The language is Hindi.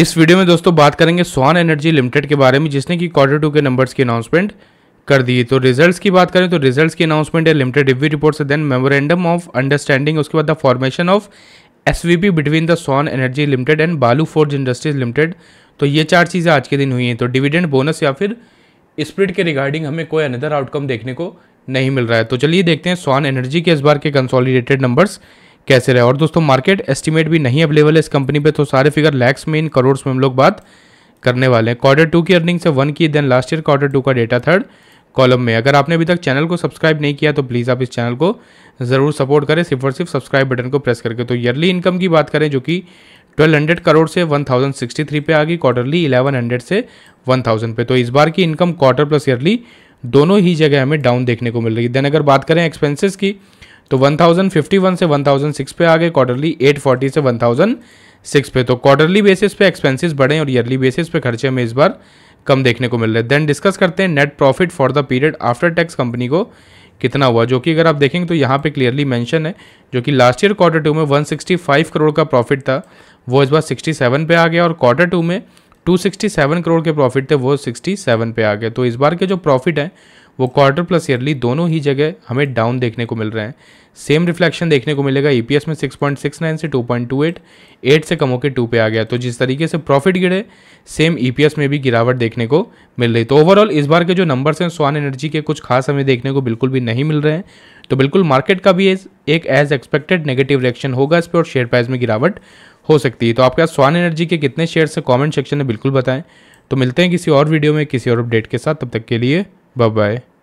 इस वीडियो में दोस्तों बात करेंगे स्वान एनर्जी लिमिटेड के बारे में जिसने कि क्वार्टर टू के नंबर्स की अनाउंसमेंट कर दी तो रिजल्ट्स की बात करें तो रिजल्ट्स की अनाउंसमेंट है लिमिटेड रिव्यू रिपोर्ट से देन मेमोरेंडम ऑफ अंडरस्टैंडिंग उसके बाद the formation of as between the Swan Energy Limited and Balu Forge Industries Limited तो ये चार चीज़ें आज के दिन हुई हैं तो डिविडेंड बोनस या फिर स्प्रिट के रिगार्डिंग हमें कोई अनदर आउटकम देखने को नहीं मिल रहा है तो चलिए देखते हैं स्वान एनर्जी के इस बार के कंसोलिडेटेड नंबर्स कैसे रहे और दोस्तों मार्केट एस्टिमेट भी नहीं अवेलेबल है इस कंपनी पे तो सारे फिगर लैक्स में इन करोड़ में हम लोग बात करने वाले हैं क्वार्टर टू की अर्निंग से वन की then last year quarter two का डेटा थर्ड कॉलम में अगर आपने अभी तक चैनल को सब्सक्राइब नहीं किया तो प्लीज़ आप इस चैनल को ज़रूर सपोर्ट करें सिर्फ और सिर्फ सब्सक्राइब बटन को प्रेस करके तो ईयरली इनकम की बात करें जो कि 1200 करोड़ से 1063 पे आ गई क्वार्टरली 1100 से 1000 पे तो इस बार की इनकम क्वार्टर प्लस ईयरली दोनों ही जगह हमें डाउन देखने को मिल रही है देन अगर बात करें एक्सपेंसेस की तो 1051 से 1006 पे आ गए क्वार्टरली 840 से 1006 पे तो क्वार्टरली बेसिस पे एक्सपेंसेस बढ़े और ईयरली बेसिस पे खर्चे हमें इस बार कम देखने को मिल रहे हैं देन डिस्कस करते हैं net profit for the period after tax company को कितना हुआ जो कि अगर आप देखेंगे तो यहाँ पे क्लियरली मेंशन है जो कि लास्ट ईयर क्वार्टर टू में 165 करोड़ का प्रॉफिट था वो इस बार 67 पे आ गया और क्वार्टर टू में 267 करोड़ के प्रॉफिट थे वो 67 पे आ गए तो इस बार के जो प्रॉफिट हैं वो क्वार्टर प्लस ईयरली दोनों ही जगह हमें डाउन देखने को मिल रहे हैं सेम रिफ्लेक्शन देखने को मिलेगा ईपीएस e में 6.69 से 2.28 8 से कम होकर 2 पे आ गया तो जिस तरीके से प्रॉफिट गिरे सेम ईपीएस e में भी गिरावट देखने को मिल रही तो ओवरऑल इस बार के जो नंबर्स हैं स्वान एनर्जी के कुछ खास हमें देखने को बिल्कुल भी नहीं मिल रहे हैं तो बिल्कुल मार्केट का भी एक एज एक्सपेक्टेड नेगेटिव रिएक्शन होगा इस पर और शेयर प्राइस में गिरावट हो सकती है तो आपके पास स्वान एनर्जी के कितने शेयर्स हैं कमेंट सेक्शन में बिल्कुल बताएं तो मिलते हैं किसी और वीडियो में किसी और अपडेट के साथ तब तक के लिए बाय बाय